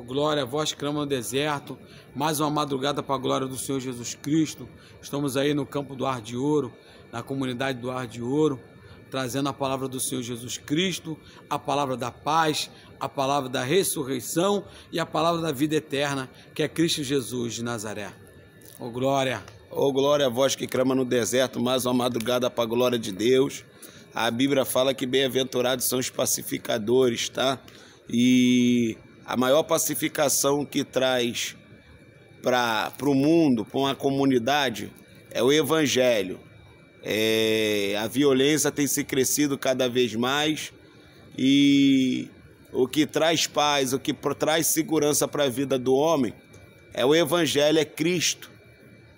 Oh, glória voz que clama no deserto. Mais uma madrugada para a glória do Senhor Jesus Cristo. Estamos aí no campo do Ar de Ouro, na comunidade do Ar de Ouro, trazendo a palavra do Senhor Jesus Cristo, a palavra da paz, a palavra da ressurreição e a palavra da vida eterna, que é Cristo Jesus de Nazaré. Ô glória! Ô glória voz vós que clama no deserto, mais uma madrugada para a glória de Deus. A Bíblia fala que bem-aventurados são os pacificadores, tá? E a maior pacificação que traz para o mundo, para uma comunidade, é o evangelho. É, a violência tem se crescido cada vez mais e o que traz paz, o que traz segurança para a vida do homem é o evangelho, é Cristo,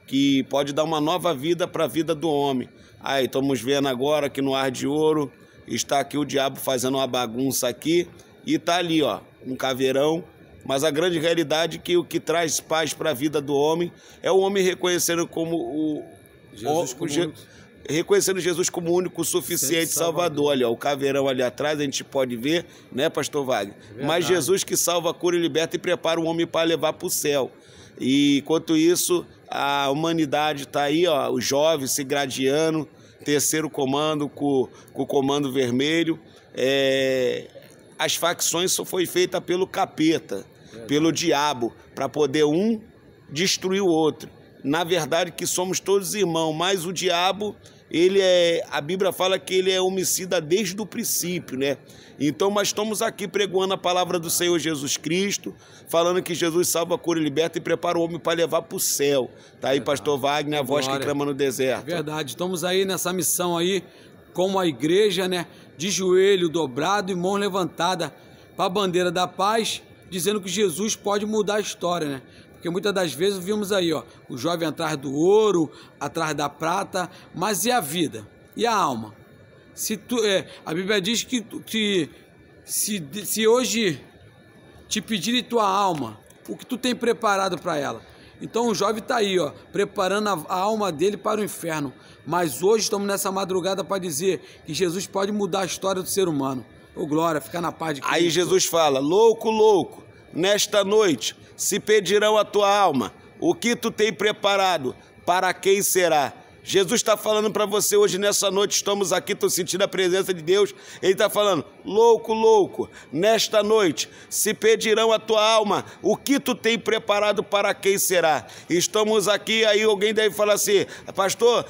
que pode dar uma nova vida para a vida do homem. Aí estamos vendo agora que no ar de ouro está aqui o diabo fazendo uma bagunça aqui e tá ali, ó, um caveirão, mas a grande realidade é que o que traz paz para a vida do homem é o homem reconhecendo como o Jesus o, como Je, reconhecendo Jesus como único suficiente Salvador. Olha, o caveirão ali atrás a gente pode ver, né, Pastor Wagner? É mas Jesus que salva, cura e liberta e prepara o homem para levar para o céu. E enquanto isso, a humanidade está aí, ó, os jovens se gradiando, terceiro comando com, com o comando vermelho. É, as facções só foi feita pelo capeta, pelo diabo, para poder um destruir o outro. Na verdade que somos todos irmãos, mas o diabo, ele é, a Bíblia fala que ele é homicida desde o princípio, né? Então nós estamos aqui pregoando a palavra do Senhor Jesus Cristo, falando que Jesus salva, cura e liberta e prepara o homem para levar para o céu. Tá aí, Verdade. pastor Wagner, a voz Glória. que clama no deserto. Verdade, estamos aí nessa missão aí, como a igreja, né, de joelho dobrado e mão levantada para a bandeira da paz, dizendo que Jesus pode mudar a história, né? Porque muitas das vezes vimos aí, ó, o jovem atrás do ouro, atrás da prata, mas e a vida? E a alma? Se tu, é, a Bíblia diz que, que se, se hoje te pedirem tua alma, o que tu tem preparado para ela? Então o jovem está aí, ó, preparando a, a alma dele para o inferno. Mas hoje estamos nessa madrugada para dizer que Jesus pode mudar a história do ser humano. Ô glória, ficar na paz de Cristo. Aí Jesus fala: Louco, louco, nesta noite se pedirão a tua alma, o que tu tem preparado, para quem será? Jesus está falando para você hoje, nessa noite, estamos aqui, estou sentindo a presença de Deus. Ele está falando, louco, louco, nesta noite se pedirão a tua alma o que tu tem preparado para quem será. Estamos aqui, aí alguém deve falar assim, pastor,